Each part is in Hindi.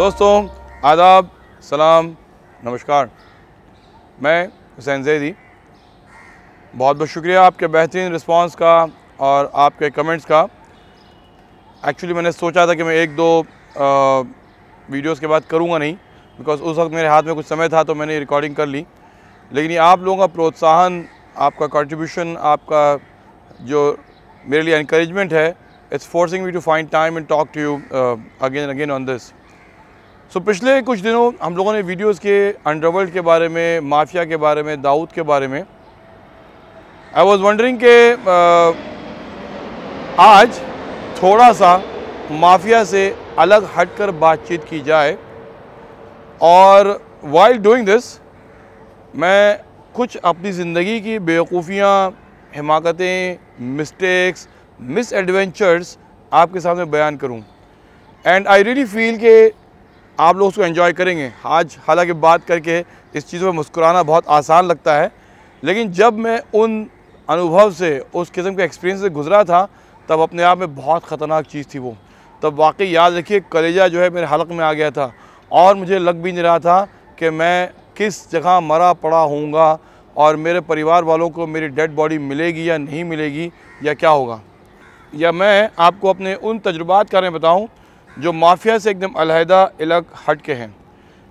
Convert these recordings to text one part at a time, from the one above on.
दोस्तों आदाब सलाम नमस्कार मैं हुसैन जैदी बहुत बहुत शुक्रिया आपके बेहतरीन रिस्पांस का और आपके कमेंट्स का एक्चुअली मैंने सोचा था कि मैं एक दो वीडियोस के बाद करूँगा नहीं बिकॉज़ उस वक्त मेरे हाथ में कुछ समय था तो मैंने रिकॉर्डिंग कर ली लेकिन ये आप लोगों का प्रोत्साहन आपका कंट्रीब्यूशन आपका जो मेरे लिए इनक्रेजमेंट है it's forcing me to find time and talk to you again again on this so so, पिछले कुछ दिनों हम लोगों ने वीडियोस के अंडरवर्ल्ड के बारे में माफिया के बारे में दाऊद के बारे में आई वॉज वंडरिंग के आज थोड़ा सा माफिया से अलग हटकर बातचीत की जाए और वाइल डूइंग दिस मैं कुछ अपनी ज़िंदगी की बेवकूफ़ियाँ हिमाकतें मिस्टेक्स मिस एडवेंचर्स आपके सामने बयान करूं एंड आई रियली फील के आप लोग उसको एंजॉय करेंगे आज हालांकि बात करके इस चीज़ पर मुस्कुराना बहुत आसान लगता है लेकिन जब मैं उन अनुभव से उस किस्म के एक्सपीरियंस से गुजरा था तब अपने आप में बहुत ख़तरनाक चीज़ थी वो तब वाकई याद रखिए कलेजा जो है मेरे हलक में आ गया था और मुझे लग भी नहीं रहा था कि मैं किस जगह मरा पड़ा हूँगा और मेरे परिवार वालों को मेरी डेड बॉडी मिलेगी या नहीं मिलेगी या क्या होगा या मैं आपको अपने उन तजुर्बात के बारे में बताऊँ जो माफिया से एकदम अलहदा अलग हट के हैं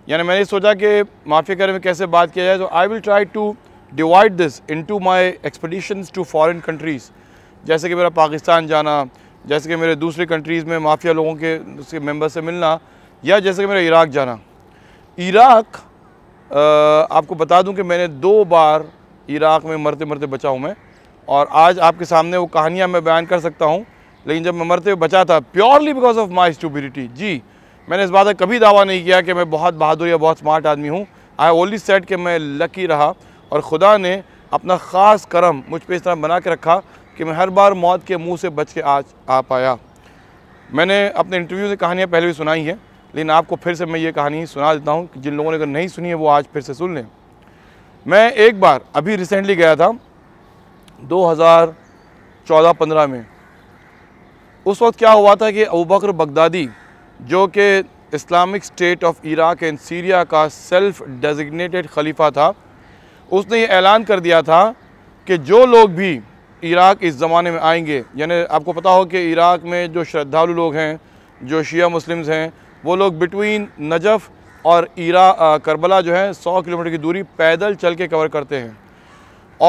यानी मैंने सोचा कि माफिया के में कैसे बात किया जाए तो I will try to divide this into my expedition to foreign countries जैसे कि मेरा पाकिस्तान जाना जैसे कि मेरे दूसरे कंट्रीज़ में माफिया लोगों के उसके मेम्बर से मिलना या जैसे कि मेरा इराक़ जाना इराक़ आपको बता दूं कि मैंने दो बार इराक़ में मरते मरते बचा हूँ मैं और आज आपके सामने वो कहानियाँ मैं बयान कर सकता हूँ लेकिन जब मैं मरते हुए बचा था purely because of my stupidity जी मैंने इस बात का कभी दावा नहीं किया कि मैं बहुत बहादुर या बहुत स्मार्ट आदमी हूँ आई ओनली सेट कि मैं लकी रहा और ख़ुदा ने अपना ख़ास करम मुझ पर इस तरह बना के रखा कि मैं हर बार मौत के मुंह से बच के आज आ पाया मैंने अपने इंटरव्यू से कहानियाँ पहले भी सुनाई हैं लेकिन आपको फिर से मैं ये कहानी सुना देता हूँ कि जिन लोगों ने अगर नहीं सुनी है वो आज फिर से सुन लें मैं एक बार अभी रिसेंटली गया था 2014-15 में उस वक्त क्या हुआ था कि अबू बकर बगदादी जो कि Islamic State of Iraq and Syria का सेल्फ डेजिग्नेटेड खलीफा था उसने ये ऐलान कर दिया था कि जो लोग भी इराक इस ज़माने में आएंगे यानी आपको पता हो कि इराक में जो श्रद्धालु लोग हैं जो शिया मुस्लिम्स हैं वो लोग बिटवीन नजफ़ और इरा करबला जो है 100 किलोमीटर की दूरी पैदल चल के कवर करते हैं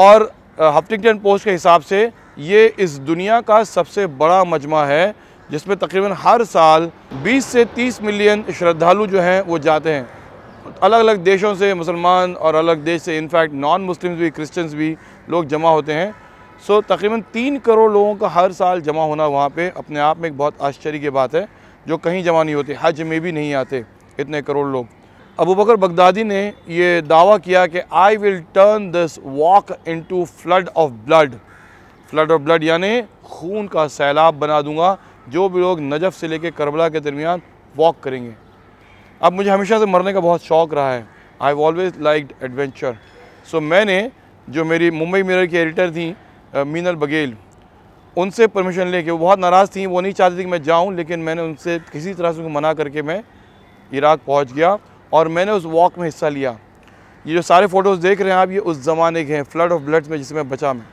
और हफ्टिंगटन पोस्ट के हिसाब से ये इस दुनिया का सबसे बड़ा मजमा है जिसमें तकरीबन हर साल 20 से 30 मिलियन श्रद्धालु जो हैं वो जाते हैं अलग अलग देशों से मुसलमान और अलग देश से इनफैक्ट नॉन मुस्लिम्स भी क्रिश्चियंस भी लोग जमा होते हैं सो तकरीबन तीन करोड़ लोगों का हर साल जमा होना वहाँ पे अपने आप में एक बहुत आश्चर्य की बात है जो कहीं जमा नहीं होते हज में भी नहीं आते इतने करोड़ लोग अबू बकर बगदादी ने ये दावा किया कि I will turn this walk into flood of blood flood of blood यानी खून का सैलाब बना दूंगा जो भी लोग नजफ़ से लेकर करबला के दरमियान वॉक करेंगे अब मुझे हमेशा से मरने का बहुत शौक़ रहा है I always like adventure so मैंने जो मेरी मुंबई मिरर की एडिटर थी मीनल बघेल उनसे परमिशन लेके वो बहुत नाराज़ थी वो नहीं चाहती थी कि मैं जाऊँ लेकिन मैंने उनसे किसी तरह से उनको मना करके मैं इराक पहुँच गया और मैंने उस वॉक में हिस्सा लिया ये जो सारे फ़ोटोज़ देख रहे हैं आप ये उस ज़माने के हैं फ्लड ऑफ ब्लड में जिसमें बचा मैं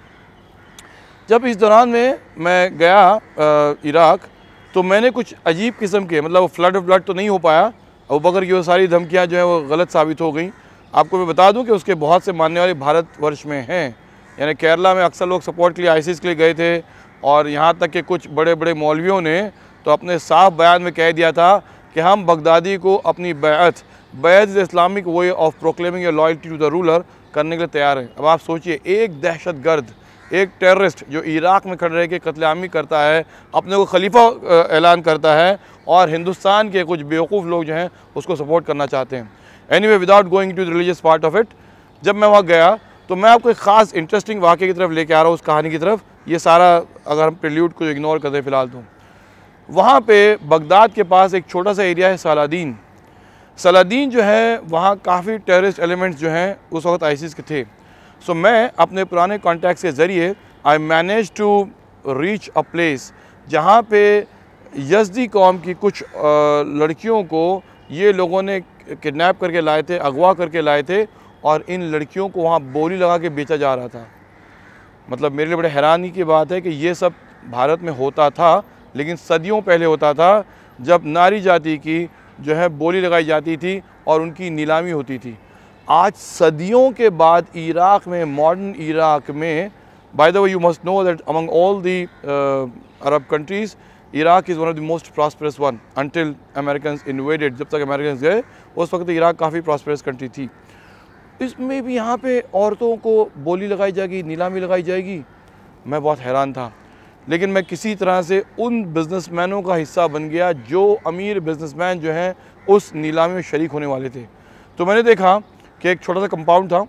जब इस दौरान में मैं गया इराक़ तो मैंने कुछ अजीब किस्म के मतलब वो फ्लड व्लड तो नहीं हो पाया अब बकर की वो सारी धमकियाँ जो हैं वो गलत साबित हो गई आपको मैं बता दूं कि उसके बहुत से मानने वाले भारत वर्ष में हैं यानी केरला में अक्सर लोग सपोर्ट के लिए आईसीस के लिए गए थे और यहाँ तक के कुछ बड़े बड़े मौलवियों ने तो अपने साफ बयान में कह दिया था कि हम बगदादी को अपनी बैत बैत इस्लामिक वे ऑफ प्रोक्लेमिंग या लॉयल्टी टू द रूलर करने के लिए तैयार हैं अब आप सोचिए एक दहशत गर्द एक टेररिस्ट जो इराक़ में खड़े रह के कतलामी करता है अपने को खलीफा ऐलान करता है और हिंदुस्तान के कुछ बेवकूफ़ लोग जो हैं उसको सपोर्ट करना चाहते हैं anyway without going to the religious part of it जब मैं वहाँ गया तो मैं आपको एक ख़ास इंटरेस्टिंग वाक़े की तरफ लेके आ रहा हूँ उस कहानी की तरफ ये सारा अगर हम प्रल्यूट को इग्नोर कर दें फ़िलहाल तो वहाँ पे बगदाद के पास एक छोटा सा एरिया है सलादीन सलादीन जो है वहाँ काफ़ी टेररिस्ट एलिमेंट्स जो हैं उस वक्त आइसिस के थे सो so, मैं अपने पुराने कॉन्टैक्ट के ज़रिए I manage to reach a place जहाँ पे यजदी कौम की कुछ लड़कियों को ये लोगों ने किडनैप करके लाए थे अगवा करके लाए थे और इन लड़कियों को वहाँ बोली लगा के बेचा जा रहा था मतलब मेरे लिए बड़े हैरानी की बात है कि ये सब भारत में होता था लेकिन सदियों पहले होता था जब नारी जाति की जो है बोली लगाई जाती थी और उनकी नीलामी होती थी आज सदियों के बाद इराक़ में मॉडर्न इराक़ में by the way you must know that among all the Arab countries Iraq is one of the most prosperous one until American invaded जब तक अमेरिकन गए उस वक्त इराक काफ़ी प्रॉस्परस कंट्री थी इसमें भी यहाँ पे औरतों को बोली लगाई जाएगी नीलामी लगाई जाएगी मैं बहुत हैरान था लेकिन मैं किसी तरह से उन बिजनेसमैनों का हिस्सा बन गया जो अमीर बिजनेसमैन जो हैं उस नीलामी में शरीक होने वाले थे तो मैंने देखा कि एक छोटा सा कंपाउंड था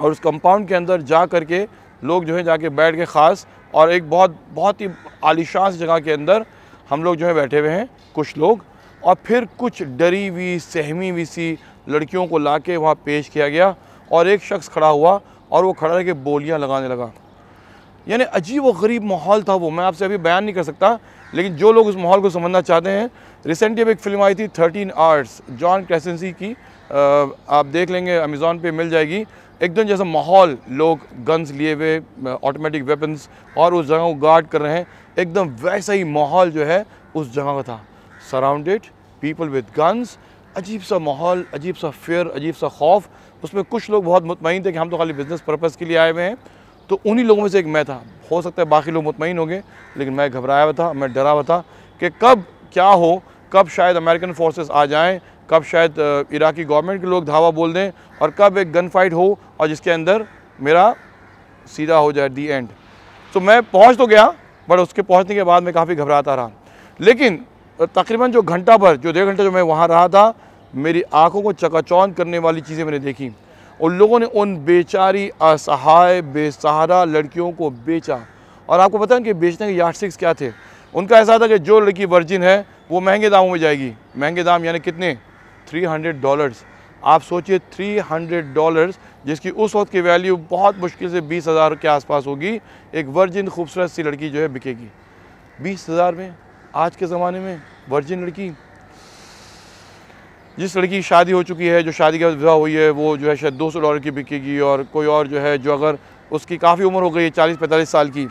और उस कंपाउंड के अंदर जा कर के लोग जो है जाके बैठ के ख़ास और एक बहुत बहुत ही आलिशान जगह के अंदर हम लोग जो है बैठे हुए हैं कुछ लोग और फिर कुछ डरी हुई सहमी हुई सी लड़कियों को ला के वहाँ पेश किया गया और एक शख्स खड़ा हुआ और वो खड़ा रह बोलियाँ लगाने लगा यानी अजीब व गरीब माहौल था वो मैं आपसे अभी बयान नहीं कर सकता लेकिन जो लोग उस माहौल को समझना चाहते हैं रिसेंटली अब एक फिल्म आई थी थर्टीन आवर्स जॉन क्रेसेंसी की आप देख लेंगे अमेज़ोन पे मिल जाएगी एकदम जैसा माहौल लोग गन्स लिए हुए ऑटोमेटिक वेपन्स और उस जगह को गार्ड कर रहे हैं एकदम वैसा ही माहौल जो है उस जगह का था सराउंडेड पीपल विद गन्स अजीब सा माहौल अजीब सा फेयर अजीब सा खौफ उसमें कुछ लोग बहुत मुतमिन थे कि हम तो खाली बिज़नेस पर्पज़ के लिए आए हुए हैं तो उन्हीं लोगों में से एक मैं था हो सकता है बाकी लोग मुतमिन होंगे लेकिन मैं घबराया हुआ था मैं डरा हुआ था कि कब क्या हो कब शायद अमेरिकन फोर्सेस आ जाएं कब शायद इराकी गवर्नमेंट के लोग धावा बोल दें और कब एक गन फाइट हो और जिसके अंदर मेरा सीधा हो जाए दी एंड तो मैं पहुंच तो गया बट उसके पहुंचने के बाद मैं काफ़ी घबराता रहा लेकिन तकरीबन जो घंटा भर जो डेढ़ घंटा जो मैं वहाँ रहा था मेरी आँखों को चकाचौंध करने वाली चीज़ें मैंने देखी उन लोगों ने उन बेचारी असहाय बेसहारा लड़कियों को बेचा और आपको पता है कि बेचने के यार्ड सिक्स क्या थे उनका ऐसा था कि जो लड़की वर्जिन है वो महंगे दामों में जाएगी महंगे दाम यानी कितने थ्री हंड्रेड डॉलर्स आप सोचिए थ्री हंड्रेड डॉलर्स जिसकी उस वक्त की वैल्यू बहुत मुश्किल से बीस हज़ार के आसपास होगी एक वर्जिन खूबसूरत सी लड़की जो है बिकेगी बीस हज़ार में आज के ज़माने में वर्जिन लड़की जिस लड़की शादी हो चुकी है जो शादी के बाद विवाह हुई है वो जो है शायद दो सौ डॉलर की बिकेगी और कोई और जो है जो अगर उसकी काफ़ी उम्र हो गई है चालीस पैंतालीस साल की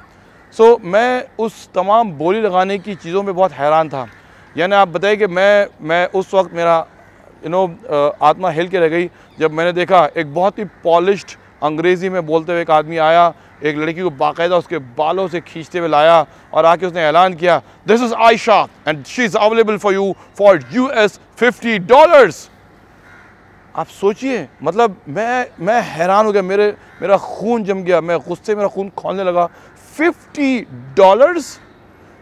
सो so, मैं उस तमाम बोली लगाने की चीज़ों में बहुत हैरान था यानी आप बताइए कि मैं मैं उस वक्त मेरा यू नो uh, आत्मा हिल के रह गई जब मैंने देखा एक बहुत ही पॉलिश अंग्रेज़ी में बोलते हुए एक आदमी आया एक लड़की को बाकायदा उसके बालों से खींचते हुए लाया और आके उसने ऐलान किया this is Aisha and she is available for you for US fifty dollars आप सोचिए मतलब मैं मैं हैरान हो गया मेरे मेरा खून जम गया मैं गुस्से मेरा खून खोलने लगा फिफ्टी डॉलर्स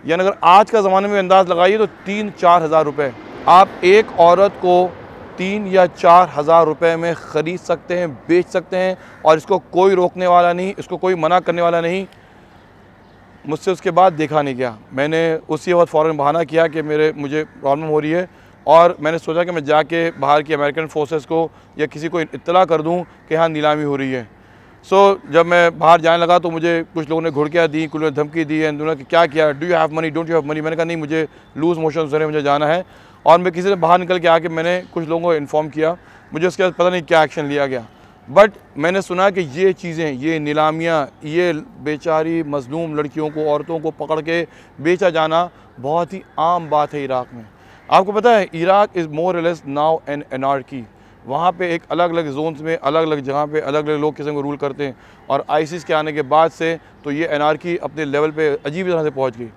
यानी अगर आज का ज़माने में अंदाज़ लगाइए तो तीन चार हज़ार रुपये आप एक औरत को तीन या चार हज़ार रुपये में ख़रीद सकते हैं बेच सकते हैं और इसको कोई रोकने वाला नहीं इसको कोई मना करने वाला नहीं मुझसे उसके बाद देखा नहीं गया मैंने उसी वक्त फ़ौर बहाना किया कि मेरे मुझे प्रॉब्लम हो रही है और मैंने सोचा कि मैं जाके बाहर की अमेरिकन फोर्सेस को या किसी को इतला कर दूं कि हाँ नीलामी हो रही है सो so, जब मैं बाहर जाने लगा तो मुझे कुछ लोगों ने घुड़कियाँ दी कुछ लोगों ने धमकी दी एंड कि क्या किया do you have money don't you have money मैंने कहा नहीं मुझे लूज़ मोशन हो मुझे जाना है और मैं किसी से बाहर निकल के आके मैंने कुछ लोगों को इन्फॉर्म किया मुझे उसके बाद पता नहीं क्या एक्शन लिया गया बट मैंने सुना कि ये चीज़ें ये नीलामियाँ ये बेचारी मजलूम लड़कियों को औरतों को पकड़ के बेचा जाना बहुत ही आम बात है इराक़ में आपको पता है Iraq is more less now and की वहाँ पे एक अलग अलग जोनस में अलग अलग जगह पे अलग अलग लोग किस्म को रूल करते हैं और आईसीस के आने के बाद से तो ये की अपने लेवल पे अजीब तरह से पहुँच गई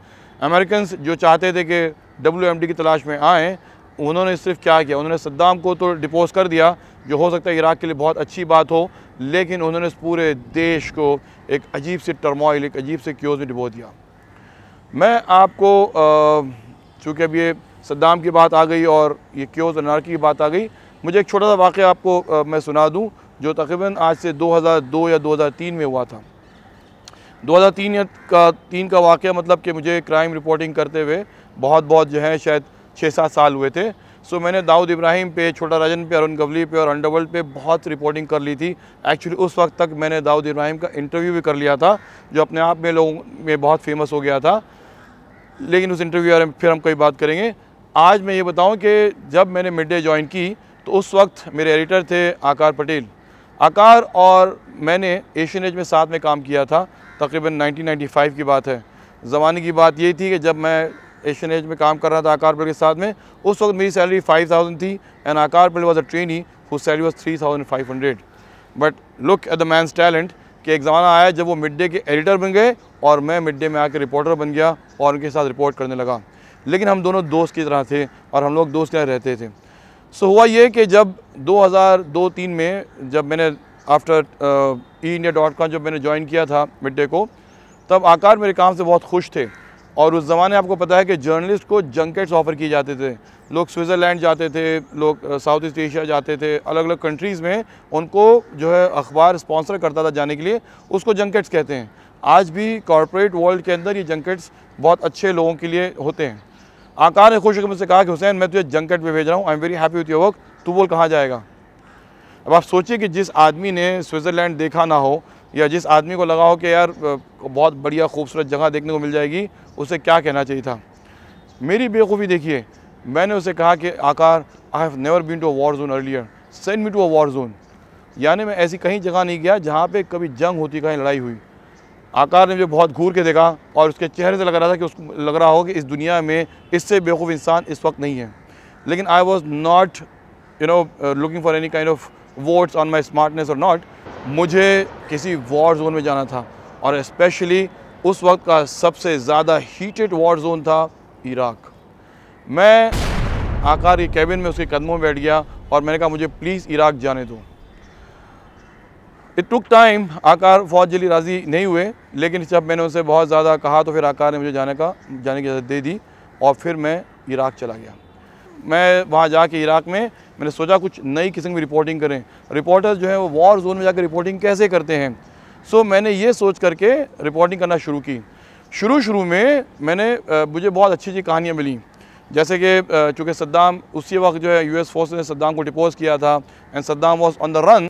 अमेरिकन जो चाहते थे कि डब्ल्यू की तलाश में आएँ उन्होंने सिर्फ क्या किया उन्होंने सद्दाम को तो डिपोज कर दिया जो हो सकता है इराक़ के लिए बहुत अच्छी बात हो लेकिन उन्होंने इस पूरे देश को एक अजीब से टर्मोइल एक अजीब से क्योज में डिबो दिया मैं आपको चूँकि अब ये सद्दाम की बात आ गई और ये क्योज अनारकी की बात आ गई मुझे एक छोटा सा वाक़ आपको आ, मैं सुना दूँ जो तकरीबन आज से दो या तीन में हुआ था 2003 या का तीन का वाक़ मतलब कि मुझे क्राइम रिपोर्टिंग करते हुए बहुत बहुत जो है शायद छः सात साल हुए थे सो मैंने दाऊद इब्राहिम पे छोटा राजन पे अरुण गवली पे और अंडरवर्ल्ड पे बहुत रिपोर्टिंग कर ली थी एक्चुअली उस वक्त तक मैंने दाऊद इब्राहिम का इंटरव्यू भी कर लिया था जो अपने आप में लोगों में बहुत फेमस हो गया था लेकिन उस इंटरव्यू बारे में फिर हम कई बात करेंगे आज मैं ये बताऊँ कि जब मैंने मिड डे ज्वाइन की तो उस वक्त मेरे एडिटर थे आकार पटेल आकार और मैंने एशियन एज में साथ में काम किया था तकरीबन 1995 की बात है ज़माने की बात ये थी कि जब मैं एशियन एज में काम कर रहा था आकार पिल के साथ में उस वक्त मेरी सैलरी 5000 थी एंड आकार पिल was a trainee who salary was 3500 but look at the man's talent कि एक ज़माना आया जब वो मिड डे के एडिटर बन गए और मैं मिड डे में आकर रिपोर्टर बन गया और उनके साथ रिपोर्ट करने लगा लेकिन हम दोनों दोस्त की तरह थे और हम लोग दोस्त के रहते थे सो so, हुआ ये कि जब 2002-3 में जब मैंने after e India dot com जब मैंने ज्वाइन किया था मिड डे को तब आकार मेरे काम से बहुत खुश थे और उस ज़माने आपको पता है कि जर्नलिस्ट को जंकेट्स ऑफ़र किए जाते थे लोग स्विट्ज़रलैंड जाते थे लोग साउथ ईस्ट एशिया जाते थे अलग अलग कंट्रीज़ में उनको जो है अखबार स्पॉन्सर करता था जाने के लिए उसको जंकेट्स कहते हैं आज भी कॉरपोरेट वर्ल्ड के अंदर ये जंकेट्स बहुत अच्छे लोगों के लिए होते हैं आकार ने खुश मुझसे कहा कि हुसैन मैं तुझे जंकेट पर भेज रहा हूँ I am very happy with your work तू बोल कहाँ जाएगा अब आप सोचिए कि जिस आदमी ने स्विट्ज़रलैंड देखा ना हो या जिस आदमी को लगा हो कि यार बहुत बढ़िया खूबसूरत जगह देखने को मिल जाएगी उसे क्या कहना चाहिए था मेरी बेवकूफ़ी देखिए मैंने उसे कहा कि Aakar I have never been to a war zone earlier send me to a war zone यानी मैं ऐसी कहीं जगह नहीं गया जहाँ पे कभी जंग होती कहीं लड़ाई हुई आकार ने मुझे बहुत घूर के देखा और उसके चेहरे से लग रहा था कि उसको लग रहा हो कि इस दुनिया में इससे बेवकूफ़ इंसान इस वक्त नहीं है लेकिन I was not you know looking for any kind of votes on my smartness और नॉट मुझे किसी वॉर जोन में जाना था और इस्पेशली उस वक्त का सबसे ज़्यादा हीटेड वॉर जोन था इराक मैं आकार के कैबिन में उसके कदमों में बैठ गया और मैंने कहा मुझे प्लीज़ इराक जाने दो इट टुक टाइम आकार फौज जली राज़ी नहीं हुए लेकिन जब मैंने उनसे बहुत ज़्यादा कहा तो फिर आकार ने मुझे जाने का जाने की इजाज़त दे दी और फिर मैं इराक चला गया मैं वहाँ जाके इराक़ में मैंने सोचा कुछ नई किस्म की रिपोर्टिंग करें रिपोर्टर जो हैं वो वॉर जोन में जाकर रिपोर्टिंग कैसे करते हैं सो मैंने ये सोच करके रिपोर्टिंग करना शुरू की शुरू शुरू में मैंने मुझे बहुत अच्छी अच्छी कहानियाँ मिली जैसे कि चूँकि सद्दाम उसी वक्त जो है यू एस फोर्स ने सद्दाम को डिपोज किया था and Saddam was on the run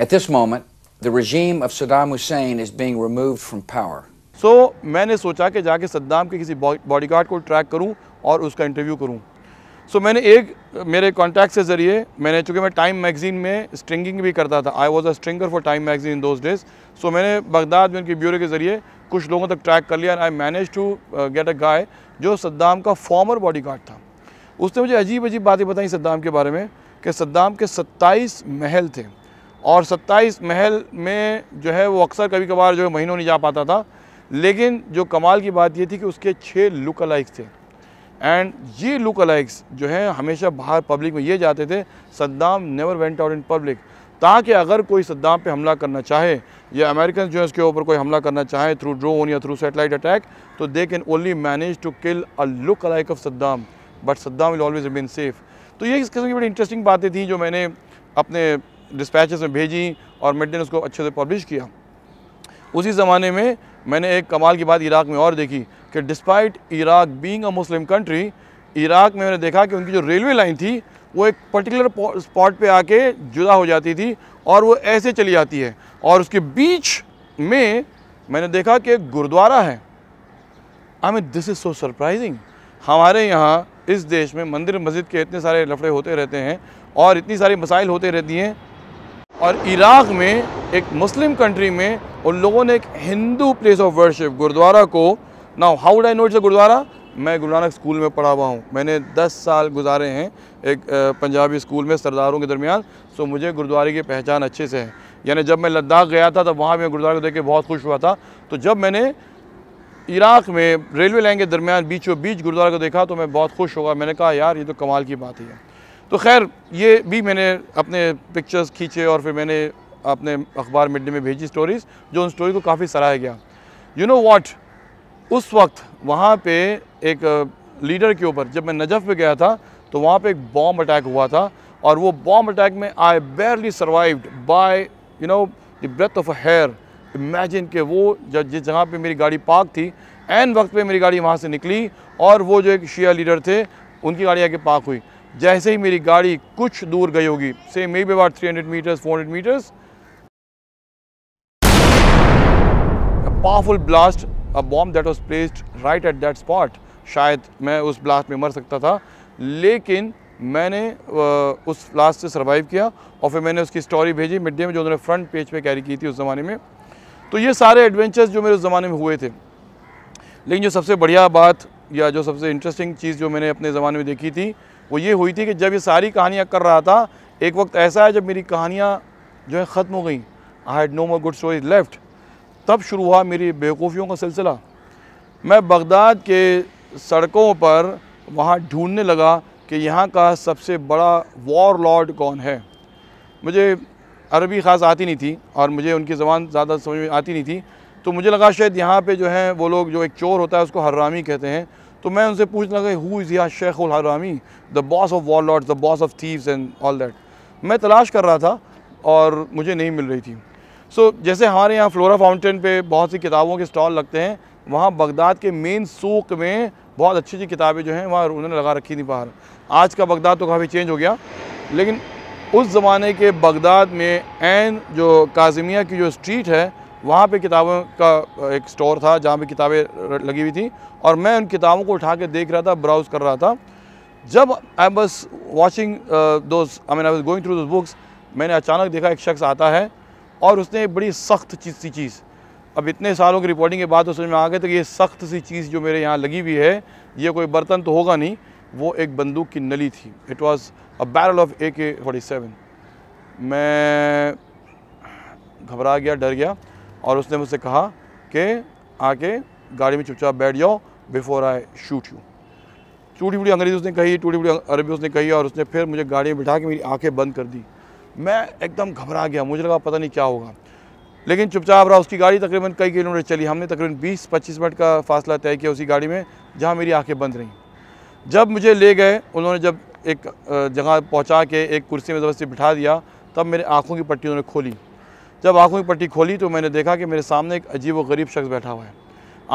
at this moment the regime of Saddam Hussein is being removed from power so मैंने सोचा कि जाके सद्दाम के किसी बॉडीगार्ड को ट्रैक करूं और उसका इंटरव्यू करूं सो so, मैंने एक मेरे कॉन्टैक्ट के ज़रिए मैंने चूँकि मैं टाइम मैगज़ीन में स्ट्रिंगिंग भी करता था I was a stringer for Time magazine in those days so मैंने बगदाद में उनके ब्यूरो के ज़रिए कुछ लोगों तक ट्रैक कर लिया I manage to get a guy जो सद्दाम का फॉर्मर बॉडी गार्ड था उसने मुझे अजीब अजीब बातें बताई सद्दाम के बारे में कि सद्दाम के सत्ताईस महल थे और सत्ताईस महल में जो है वो अक्सर कभी कभार जो है महीनों नहीं जा पाता था लेकिन जो कमाल की बात ये थी कि उसके छः लुक अलाइक थे एंड ये लुक अलाइक्स जो है हमेशा बाहर पब्लिक में ये जाते थे Saddam never went out in public ताकि अगर कोई सद्दाम पे हमला करना चाहे या अमेरिकन जो है उसके ऊपर कोई हमला करना चाहे थ्रू ड्रोन या थ्रू सेटेलाइट अटैक तो they can only manage to kill a look alike of Saddam but Saddam will always remain safe तो ये इस किस्म की बड़ी इंटरेस्टिंग बातें थी जो मैंने अपने डिस्पैचेस में भेजी और मिड ने उसको अच्छे से पब्लिश किया उसी ज़माने में मैंने एक कमाल की बात इराक़ में और देखी कि despite Iraq being a Muslim country Iraq में मैंने देखा कि उनकी जो रेलवे लाइन थी वो एक पर्टिकुलर स्पॉट पे आके जुदा हो जाती थी और वो ऐसे चली जाती है और उसके बीच में मैंने देखा कि एक गुरुद्वारा है I mean this is so surprising हमारे यहाँ इस देश में मंदिर मस्जिद के इतने सारे लफड़े होते रहते हैं और इतनी सारी मसाइल होते रहती हैं और इराक़ में एक मुस्लिम कंट्री में उन लोगों ने एक Hindu place of worship gurdwara को नाउ हाउ डाई नोट से गुरुद्वारा मैं गुरु नानक स्कूल में पढ़ा हुआ हूँ मैंने 10 साल गुजारे हैं एक पंजाबी स्कूल में सरदारों के दरमियान सो मुझे गुरुद्वारे की पहचान अच्छे से है यानी जब मैं लद्दाख गया था तब वहाँ मैं गुरुद्वारे को देख के बहुत खुश हुआ था तो जब मैंने इराक में रेलवे लाइन के दरमियान बीचों बीच गुरुद्वारा को देखा तो मैं बहुत खुश हुआ मैंने कहा यार ये तो कमाल की बात ही है तो खैर ये भी मैंने अपने पिक्चर्स खींचे और फिर मैंने अपने अखबार मिड में भेजी स्टोरीज़ जो उन स्टोरी को काफ़ी सराहा गया यू नो वॉट उस वक्त वहाँ पे एक लीडर के ऊपर जब मैं नजफ़ पे गया था तो वहाँ पे एक बॉम्ब अटैक हुआ था और वो बॉम्ब अटैक में I barely survived by you know the breath of a hair imagine के वो जब जिस जगह पे मेरी गाड़ी पार्क थी एन वक्त पे मेरी गाड़ी वहाँ से निकली और वो जो एक शिया लीडर थे उनकी गाड़ी आके पार्क हुई जैसे ही मेरी गाड़ी कुछ दूर गई होगी से maybe about 300 meters four hundred meters powerful blast a bomb that was placed right at that spot शायद मैं उस ब्लास्ट में मर सकता था लेकिन मैंने उस ब्लास्ट से सर्वाइव किया और फिर मैंने उसकी स्टोरी भेजी मिड डे में जो उन्होंने फ्रंट पेज पे कैरी की थी उस ज़माने में तो ये सारे एडवेंचर्स जो मेरे उस ज़माने में हुए थे लेकिन जो सबसे बढ़िया बात या जो सबसे इंटरेस्टिंग चीज़ जो मैंने अपने ज़माने में देखी थी वो ये हुई थी कि जब ये सारी कहानियाँ कर रहा था एक वक्त ऐसा है जब मेरी कहानियाँ जो है ख़त्म हो गई I had no more good stories left तब शुरू हुआ मेरी बेवकूफ़ियों का सिलसिला मैं बगदाद के सड़कों पर वहाँ ढूंढने लगा कि यहाँ का सबसे बड़ा वॉर लॉर्ड कौन है मुझे अरबी ख़ास आती नहीं थी और मुझे उनकी ज़बान ज़्यादा समझ में आती नहीं थी तो मुझे लगा शायद यहाँ पे जो है वो लोग जो एक चोर होता है उसको हर्रामी कहते हैं तो मैं उनसे पूछने लगा हु इज़ या शेख उल हरामी the boss of wall the boss of thieves and all that मैं तलाश कर रहा था और मुझे नहीं मिल रही थी सो so, जैसे हमारे यहाँ फ्लोरा फाउंटेन पे बहुत सी किताबों के स्टॉल लगते हैं वहाँ बगदाद के मेन सूक में बहुत अच्छी अच्छी किताबें जो हैं वहाँ उन्होंने लगा रखी थी बाहर आज का बगदाद तो काफ़ी चेंज हो गया लेकिन उस ज़माने के बगदाद में एन जो काजमिया की जो स्ट्रीट है वहाँ पे किताबों का एक स्टोर था जहाँ पे किताबें लगी हुई थी और मैं उन किताबों को उठा के देख रहा था ब्राउज़ कर रहा था जब I was watching those I mean I was going through those books मैंने अचानक देखा एक शख्स आता है और उसने एक बड़ी सख्त चीज़ सी चीज़ अब इतने सालों की रिपोर्टिंग के बाद तो समझ में आ गया था कि ये सख्त सी चीज़ जो मेरे यहाँ लगी हुई है ये कोई बर्तन तो होगा नहीं वो एक बंदूक की नली थी it was a barrel of A K forty seven मैं घबरा गया डर गया और उसने मुझसे कहा कि आके गाड़ी में चुपचाप बैठ जाओ बिफोर आई शूट यू टूटी फूटी अंग्रेजी उसने कही टूटी फूटी अरबी उसने कही और उसने फिर मुझे गाड़ी में बिठा के मेरी आंखें बंद कर दी मैं एकदम घबरा गया मुझे लगा पता नहीं क्या होगा लेकिन चुपचाप रहा उसकी गाड़ी तकरीबन कई किलोमीटर चली हमने तकरीबन 20-25 मिनट का फासला तय किया उसी गाड़ी में जहाँ मेरी आंखें बंद रहीं जब मुझे ले गए उन्होंने जब एक जगह पहुँचा के एक कुर्सी में ज़बरदस्ती बिठा दिया तब मेरे आँखों की पट्टी उन्होंने खोली जब आँखों की पट्टी खोली तो मैंने देखा कि मेरे सामने एक अजीब व गरीब शख्स बैठा हुआ है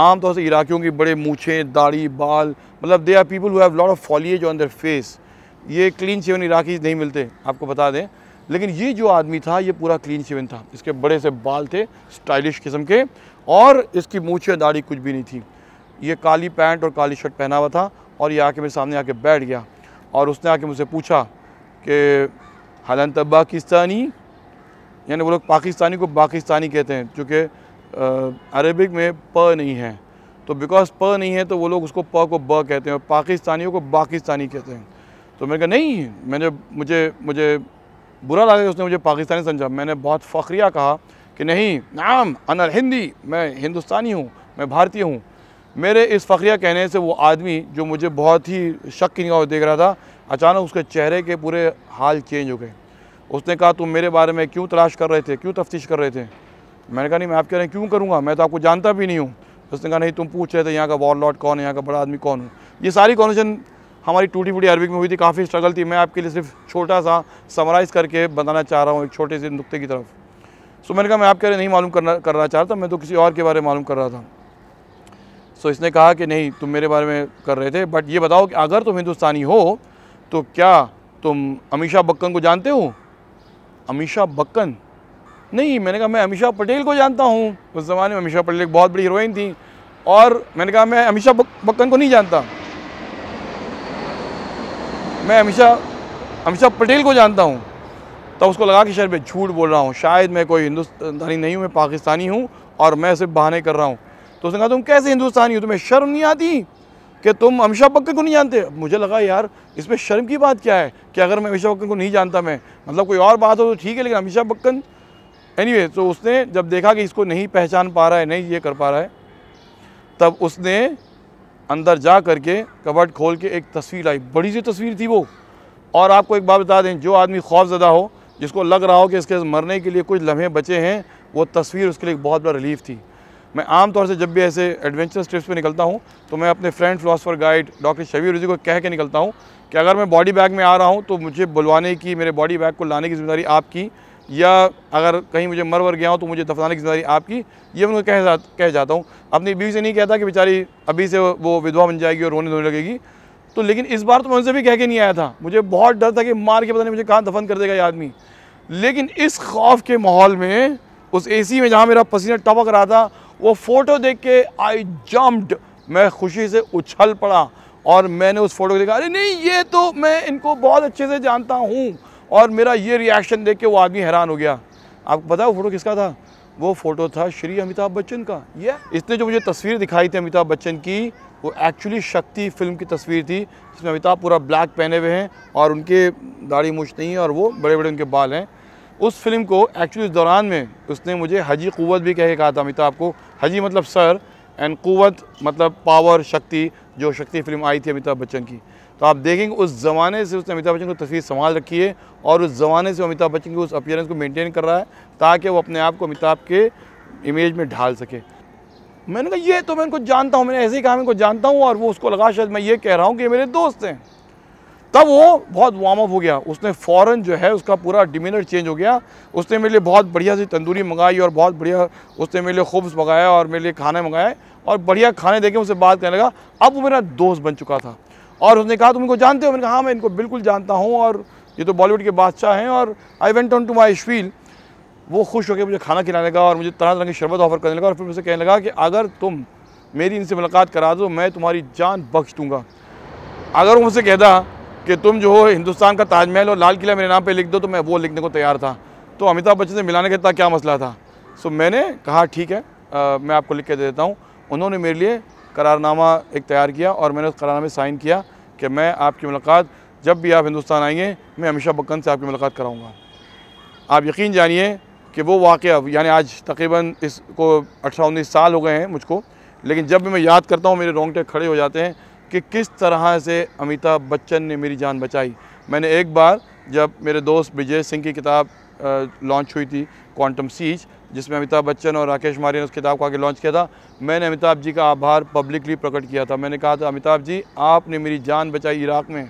आम तो से इराकियों की बड़े मूछें दाढ़ी बाल मतलब they are people who lot of foliage on their face ये क्लीन शेवन इराकी नहीं मिलते आपको बता दें लेकिन ये जो आदमी था ये पूरा क्लीन शेवन था इसके बड़े से बाल थे स्टाइलिश किस्म के और इसकी मूछ दाढ़ी कुछ भी नहीं थी ये काली पैंट और काली शर्ट पहना हुआ था और ये आके मेरे सामने आके बैठ गया और उसने आके मुझसे पूछा कि हलन तब्बा किस्तानी यानी वो लोग पाकिस्तानी को पाकिस्तानी कहते हैं चूँकि अरेबिक में प नहीं है तो बिकॉज प नहीं है तो वो लोग उसको प को ब कहते हैं और पाकिस्तानियों को पाकिस्तानी कहते हैं तो मैंने कहा नहीं मैंने मुझे मुझे बुरा लगा उसने मुझे पाकिस्तानी समझा मैंने बहुत फ़ख्रिया कहा कि नहीं नाम अनर हिंदी मैं हिंदुस्तानी हूँ मैं भारतीय हूँ मेरे इस फ़ख्रिया कहने से वो आदमी जो मुझे बहुत ही शक की निगाह देख रहा था अचानक उसके चेहरे के पूरे हाल चेंज हो गए उसने कहा तुम मेरे बारे में क्यों तलाश कर रहे थे क्यों तफ्तीश कर रहे थे मैंने कहा नहीं मैं आपके रहे क्यों करूँगा मैं तो आपको जानता भी नहीं हूँ उसने कहा नहीं तुम पूछ रहे थे यहाँ का वॉर लॉट कौन है यहाँ का बड़ा आदमी कौन है ये सारी कॉन्वर्सेशन हमारी टूटी फूटी अरबिक में हुई थी काफ़ी स्ट्रगल थी मैं आपके लिए सिर्फ छोटा सा समराइज़ करके बताना चाह रहा हूँ एक छोटे से नुकते की तरफ सो मैंने कहा मैं आपके बारे नहीं मालूम करना करना चाह रहा था मैं तो किसी और के बारे में मालूम कर रहा था सो इसने कहा कि नहीं तुम मेरे बारे में कर रहे थे बट ये बताओ कि अगर तुम हिंदुस्तानी हो तो क्या तुम अमीशा बक्कन को जानते हो अमीशा बक्कन नहीं मैंने कहा मैं अमीशा पटेल को जानता हूँ उस ज़माने में अमीशा पटेल एक बहुत बड़ी हीरोइन थी और मैंने कहा मैं अमीशा बक्कन को नहीं जानता मैं अमीशा अमीशा पटेल को जानता हूँ तब तो उसको लगा कि शायद मैं झूठ बोल रहा हूँ शायद मैं कोई हिंदुस्तानी नहीं हूँ मैं पाकिस्तानी हूँ और मैं सिर्फ बहाने कर रहा हूँ तो उसने कहा तुम कैसे हिंदुस्तानी हो तुम्हें शर्म नहीं आती कि तुम अमिशा बक्कर को नहीं जानते मुझे लगा यार इसमें शर्म की बात क्या है कि अगर मैं अमिशा बक्कर को नहीं जानता मैं मतलब कोई और बात हो तो ठीक है लेकिन अमिशा बक्कन एनीवे तो उसने जब देखा कि इसको नहीं पहचान पा रहा है नहीं ये कर पा रहा है तब उसने अंदर जा करके कबर्ड खोल के एक तस्वीर लाई बड़ी सी तस्वीर थी वो और आपको एक बात बता दें जो आदमी खौफजदा हो जिसको लग रहा हो कि इसके मरने के लिए कुछ लम्हे बचे हैं वो तस्वीर उसके लिए बहुत बड़ा रिलीफ थी मैं तौर से जब भी ऐसे एडवेंचर ट्रिप्स पे निकलता हूँ तो मैं अपने friend philosopher guide doctor Shabbir Razi को कह के निकलता हूँ कि अगर मैं बॉडी बैग में आ रहा हूँ तो मुझे बुलवाने की मेरे बॉडी बैग को लाने की जिम्मेदारी आपकी या अगर कहीं मुझे मर वर गया हो तो मुझे दफनाने की जिम्मेदारी आपकी ये मैं कह जा कह जाता हूँ अपनी बीवी से नहीं कहता कि बेचारी अभी से वो विधवा बन जाएगी और रोने धोने लगेगी तो लेकिन इस बार तो मैं उनसे भी कह के नहीं आया था मुझे बहुत डर था कि मार के पता नहीं मुझे कहाँ दफन कर देगा ये आदमी लेकिन इस खौफ के माहौल में उस एसी में जहाँ मेरा पसीना टपक रहा था वो फ़ोटो देख के आई जम्प्ड मैं खुशी से उछल पड़ा और मैंने उस फोटो को देखा अरे नहीं ये तो मैं इनको बहुत अच्छे से जानता हूँ और मेरा ये रिएक्शन देख के वो आदमी हैरान हो गया आपको पता वो फ़ोटो किसका था वो फ़ोटो था श्री अमिताभ बच्चन का ये इसने जो मुझे तस्वीर दिखाई थी अमिताभ बच्चन की वो एक्चुअली शक्ति फिल्म की तस्वीर थी जिसमें अमिताभ पूरा ब्लैक पहने हुए हैं और उनके दाढ़ी मूछ नहीं है और वो बड़े बड़े उनके बाल हैं उस फिल्म को एक्चुअली उस दौरान में उसने मुझे हजी क़ुत भी कह कहा था अमिताभ को हजी मतलब सर एंड क़वत मतलब पावर शक्ति जो शक्ति फिल्म आई थी अमिताभ बच्चन की तो आप देखेंगे उस ज़माने से उसने अमिताभ बच्चन को तस्वीर संभाल रखी है और उस ज़माने से अमिताभ बच्चन की उस अपियरेंस को मेनटेन कर रहा है ताकि वो अपने आप को अमिताभ के इमेज में ढाल सके मैंने कहा ये तो मैं इनको जानता हूँ मैंने ऐसे ही कहा मैं इनको जानता हूँ और वो उसको लगा शायद मैं ये कह रहा हूँ कि मेरे दोस्त हैं तब वो बहुत वार्म अप हो गया उसने फ़ौरन जो है उसका पूरा डिमिनर चेंज हो गया उसने मेरे लिए बहुत बढ़िया सी तंदूरी मंगाई और बहुत बढ़िया उसने मेरे लिए खूब्स मंगाया और मेरे लिए खाने मंगाए और बढ़िया खाने देखे मुझसे बात करने लगा अब वो मेरा दोस्त बन चुका था और उसने कहा तुम इनको जानते हो मैंने कहा हाँ मैं इनको बिल्कुल जानता हूँ और ये तो बॉलीवुड के बादशाह हैं और I went on to my शील वो खुश होकर मुझे खाना खिलाने लगा और मुझे तरह तरह की शरबत ऑफर करने लगा और फिर मुझसे कहने लगा कि अगर तुम मेरी इनसे मुलाकात करा दो मैं तुम्हारी जान बख्श दूंगा अगर वो मुझसे कहता कि तुम जो हो हिंदुस्तान का ताजमहल और लाल किला मेरे नाम पे लिख दो तो मैं वो लिखने को तैयार था तो अमिताभ बच्चन से मिलाने का इतना क्या मसला था सो मैंने कहा ठीक है आ, मैं आपको लिख के दे देता हूँ उन्होंने मेरे लिए करारनामा एक तैयार किया और मैंने उस करारनामे साइन किया कि मैं आपकी मुलाकात जब भी आप हिंदुस्तान आएंगे मैं अमिशा बक्कन से आपकी मुलाकात कराऊँगा आप यकीन जानिए कि वो वाक़ यानी आज तकरीबन इसको अठारह उन्नीस साल हो गए हैं मुझको लेकिन जब भी मैं याद करता हूँ मेरे रोंगटे खड़े हो जाते हैं कि किस तरह से अमिताभ बच्चन ने मेरी जान बचाई मैंने एक बार जब मेरे दोस्त विजय सिंह की किताब लॉन्च हुई थी क्वांटम सीज जिसमें अमिताभ बच्चन और राकेश मारिया ने उस किताब को आगे लॉन्च किया था मैंने अमिताभ जी का आभार पब्लिकली प्रकट किया था मैंने कहा था अमिताभ जी आपने मेरी जान बचाई इराक़ में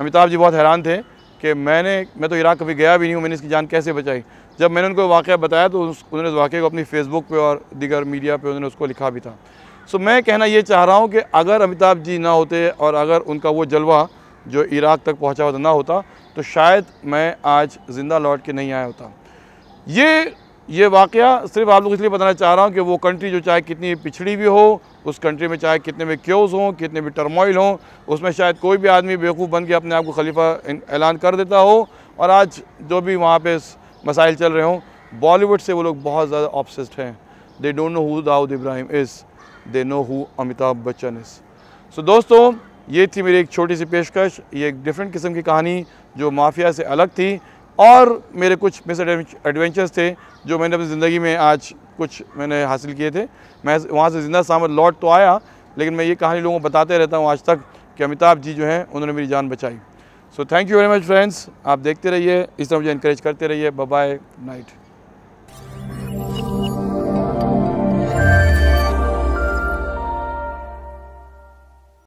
अमिताभ जी बहुत हैरान थे कि मैंने मैं तो इराक़ कभी गया भी नहीं हूँ मैंने इसकी जान कैसे बचाई जब मैंने उनको वाक़ बताया तो उन्होंने उस वाक़े को अपनी फेसबुक पर और दीगर मीडिया पर उन्होंने उसको लिखा भी था सो मैं कहना ये चाह रहा हूँ कि अगर अमिताभ जी ना होते और अगर उनका वो जलवा जो इराक़ तक पहुँचा हुआ ना होता तो शायद मैं आज ज़िंदा लौट के नहीं आया होता ये ये वाक़ सिर्फ आप लोग इसलिए बताना चाह रहा हूँ कि वो कंट्री जो चाहे कितनी पिछड़ी भी हो उस कंट्री में चाहे कितने भी क्योज़ हों कितने भी टर्मोइल हों उसमें शायद कोई भी आदमी बेवकूफ़ बन के अपने आप को खलीफा ऐलान कर देता हो और आज जो भी वहाँ पे मसाइल चल रहे हों बॉलीवुड से वो लोग बहुत ज़्यादा ऑप्सिस्ट हैं they don't know who Dawood Ibrahim is they know who Amitabh Bachchan is so दोस्तों ये थी मेरी एक छोटी सी पेशकश ये एक डिफरेंट किस्म की कहानी जो माफिया से अलग थी और मेरे कुछ मिस एडवेंचर्स थे जो मैंने अपनी ज़िंदगी में आज कुछ मैंने हासिल किए थे मैं वहाँ से ज़िंदा सामर लौट तो आया लेकिन मैं ये कहानी लोगों को बताते रहता हूँ आज तक कि अमिताभ जी जो हैं उन्होंने मेरी जान बचाई so thank you very much friends आप देखते रहिए इस तरह मुझे इंक्रेज करते रहिए बाय नाइट